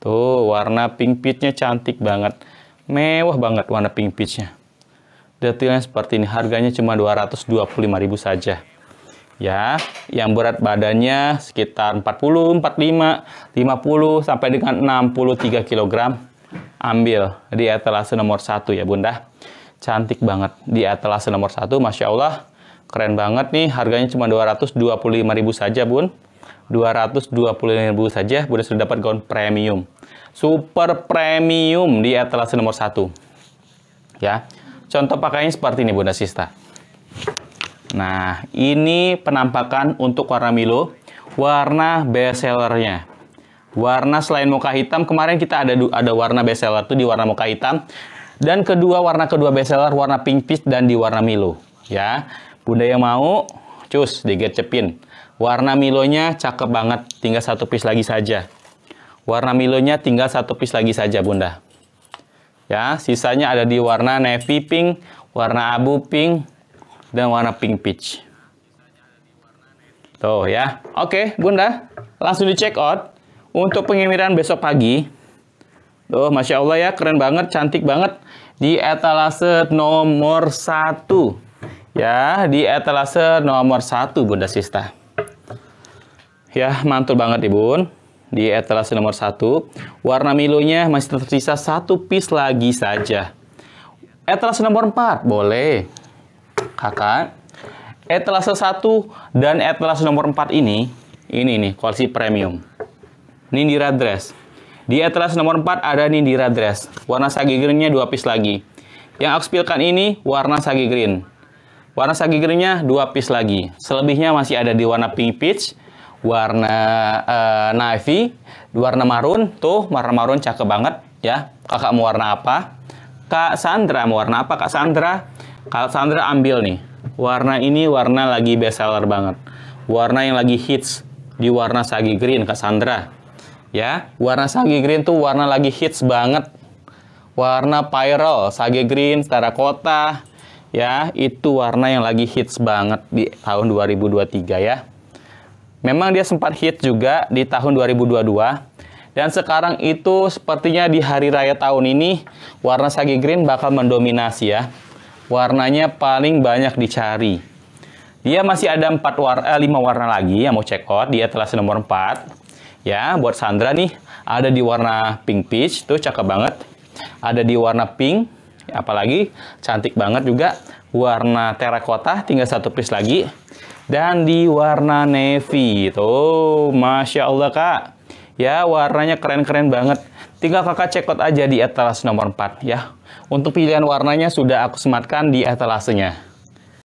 Tuh, warna pink peachnya cantik banget. Mewah banget warna pink peachnya. Detailnya seperti ini, harganya cuma 225.000 saja. Ya, yang berat badannya sekitar 40, 45, 50 sampai dengan 63 kg. Ambil di etalase nomor 1 ya, Bunda. Cantik banget di etalase nomor 1, Masya Allah. Keren banget nih, harganya cuma 225.000 saja, Bun. 225.000 saja Bunda sudah dapat gaun premium. Super premium di etalase nomor 1. Ya. Contoh pakainya seperti ini Bunda Sista. Nah, ini penampakan untuk warna Milo, warna bestsellernya. Warna selain muka hitam, kemarin kita ada ada warna bestseller tuh di warna muka hitam. Dan kedua warna kedua bestseller warna pink peach dan di warna Milo. Ya, Bunda yang mau Cus, digercepin. Warna milonya cakep banget, tinggal satu piece lagi saja. Warna milonya tinggal satu piece lagi saja, Bunda. Ya, sisanya ada di warna navy pink, warna abu pink, dan warna pink peach. Tuh ya. Oke, Bunda, langsung di check out. Untuk pengiriman besok pagi. Tuh, Masya Allah ya, keren banget, cantik banget. Di etalase nomor 1. Ya, di etalase nomor satu Bunda Sista. Ya, mantul banget Ibu. Di etalase nomor satu, warna milunya masih tersisa satu piece lagi saja. Etalase nomor 4, boleh. Kakak, etalase 1 dan etalase nomor 4 ini, ini nih, koalisi premium. Nindira Dress. Di etalase nomor 4 ada Nindira Dress. Warna sagi greennya dua piece lagi. Yang aku spilkan ini warna sagi green. Warna sagi greennya dua piece lagi. Selebihnya masih ada di warna pink peach, warna uh, eh, navy, warna marun. Tuh, warna marun cakep banget ya. Kakak mau warna apa? Kak Sandra mau warna apa? Kak Sandra, Kak Sandra ambil nih. Warna ini warna lagi best seller banget. Warna yang lagi hits di warna sagi green, Kak Sandra. Ya, warna sagi green tuh warna lagi hits banget warna pyro, sagi green, terakota, ya itu warna yang lagi hits banget di tahun 2023 ya. Memang dia sempat hits juga di tahun 2022 dan sekarang itu sepertinya di hari raya tahun ini warna sagi green bakal mendominasi ya. Warnanya paling banyak dicari. Dia masih ada empat warna, eh, 5 warna lagi yang mau check out di etalase nomor 4. Ya, buat Sandra nih ada di warna pink peach, tuh cakep banget. Ada di warna pink, Apalagi cantik banget juga warna terakota tinggal satu piece lagi dan di warna navy. Tuh, Masya Allah Kak. Ya, warnanya keren-keren banget. Tinggal kakak cekot aja di etalase nomor 4 ya. Untuk pilihan warnanya sudah aku sematkan di etalasenya.